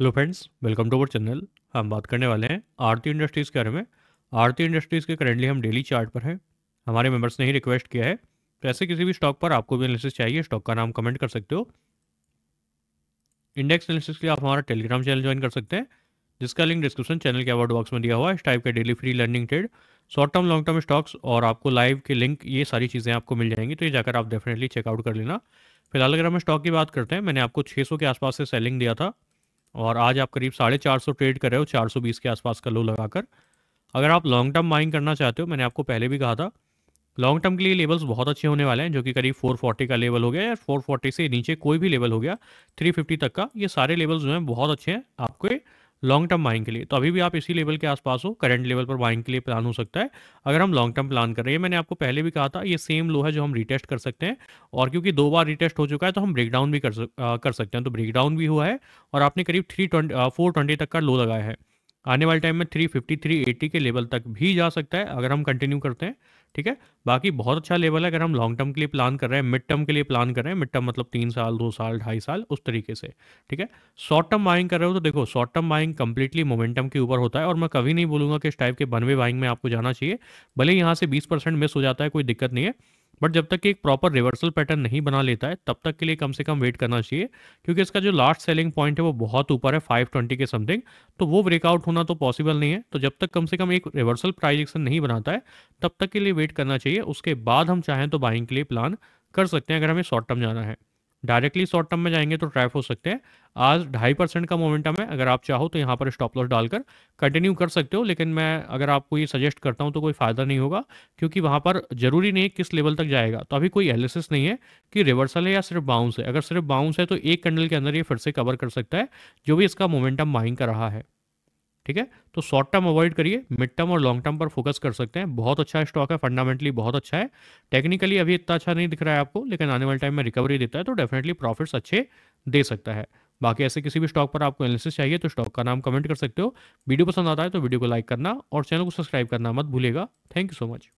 hello friends welcome to our channel हम बात करने वाले हैं आरती इंडस्ट्रीज़ के बारे में आरती इंडस्ट्रीज़ के करेंटली हम डेली चार्ट पर हैं हमारे मेंबर्स ने ही रिक्वेस्ट किया है तो ऐसे किसी भी स्टॉक पर आपको भी एनालिसिस चाहिए स्टॉक का नाम कमेंट कर सकते हो इंडेक्स एनालिसिस के लिए आप हमारा टेलीग्राम चैनल ज्वाइन कर सकते हैं जिसका लिंक डिस्क्रिप्शन चैनल के अवार्ड बॉक्स में दिया हुआ है इस टाइप के daily free learning trade short term long term stocks और आपको लाइव के लिंक ये सारी चीज़ें आपको मिल जाएंगी तो ये जाकर आप डेफिनेटली चेकआउट कर लेना फिलहाल अगर हम स्टॉक की बात करते हैं मैंने आपको 600 के आसपास से सेलिंग दिया था और आज आप करीब साढ़े चार सौ ट्रेड कर रहे हो चार सौ बीस के आसपास का लो लगाकर अगर आप लॉन्ग टर्म बाइंग करना चाहते हो मैंने आपको पहले भी कहा था लॉन्ग टर्म के लिए लेवल्स बहुत अच्छे होने वाले हैं जो कि करीब 440 का लेवल हो गया या 440 से नीचे कोई भी लेवल हो गया 350 तक का ये सारे लेवल्स जो हैं बहुत अच्छे हैं आपके लॉन्ग टर्म बाइंग के लिए तो अभी भी आप इसी लेवल के आसपास हो करंट लेवल पर बाइंग के लिए प्लान हो सकता है अगर हम लॉन्ग टर्म प्लान कर रहे हैं मैंने आपको पहले भी कहा था ये सेम लो है जो हम रिटेस्ट कर सकते हैं और क्योंकि दो बार रिटेस्ट हो चुका है तो हम ब्रेकडाउन भी कर सक, कर सकते हैं तो ब्रेकडाउन भी हुआ है और आपने करीब थ्री ट्वेंटी तक का लो लगाया है आने वाले टाइम में 350 380 के लेवल तक भी जा सकता है अगर हम कंटिन्यू करते हैं ठीक है बाकी बहुत अच्छा लेवल है अगर हम लॉन्ग टर्म के लिए प्लान कर रहे हैं मिड टर्म के लिए प्लान कर रहे हैं मिड टर्म मतलब तीन साल दो साल ढाई साल उस तरीके से ठीक है शॉर्ट टर्म बाइंग कर रहे हो तो देखो short term buying completely momentum के ऊपर होता है और मैं कभी नहीं बोलूंगा कि इस टाइप के बनवे बाइंग में आपको जाना चाहिए भले यहाँ से बीस मिस हो जाता है कोई दिक्कत नहीं है बट जब तक एक प्रॉपर रिवर्सल पैटर्न नहीं बना लेता है तब तक के लिए कम से कम वेट करना चाहिए क्योंकि इसका जो लास्ट सेलिंग पॉइंट है वो बहुत ऊपर है 520 के समथिंग तो वो ब्रेकआउट होना तो पॉसिबल नहीं है तो जब तक कम से कम एक रिवर्सल प्राइजेक्शन नहीं बनाता है तब तक के लिए वेट करना चाहिए उसके बाद हम चाहें तो बाइंग के लिए प्लान कर सकते हैं अगर हमें शॉर्ट टर्म जाना है डायरेक्टली शॉर्ट टर्म में जाएंगे तो ट्रैप हो सकते हैं आज ढाई परसेंट का मोमेंटम है अगर आप चाहो तो यहाँ पर स्टॉप लॉस डालकर कंटिन्यू कर सकते हो लेकिन मैं अगर आपको ये सजेस्ट करता हूँ तो कोई फ़ायदा नहीं होगा क्योंकि वहाँ पर ज़रूरी नहीं किस लेवल तक जाएगा तो अभी कोई एलिसिस नहीं है कि रिवर्सल है या सिर्फ बाउंस है अगर सिर्फ बाउंस है तो एक कैंडल के अंदर ये फिर से कवर कर सकता है जो भी इसका मोमेंटम बाइंग कर रहा है ठीक है तो शॉर्ट टर्म अवॉइड करिए मिड टर्म और लॉन्ग टर्म पर फोकस कर सकते हैं बहुत अच्छा स्टॉक है फंडामेंटली बहुत अच्छा है टेक्निकली अभी इतना अच्छा नहीं दिख रहा है आपको लेकिन आने वाले टाइम में रिकवरी देता है तो डेफिनेटली प्रॉफिट्स अच्छे दे सकता है बाकी ऐसे किसी भी स्टॉक पर आपको एनालिसिस चाहिए तो स्टॉक का नाम कमेंट कर सकते हो वीडियो पसंद आता है तो वीडियो को लाइक करना और चैनल को सब्सक्राइब करना मत भूलेगा थैंक यू सो मच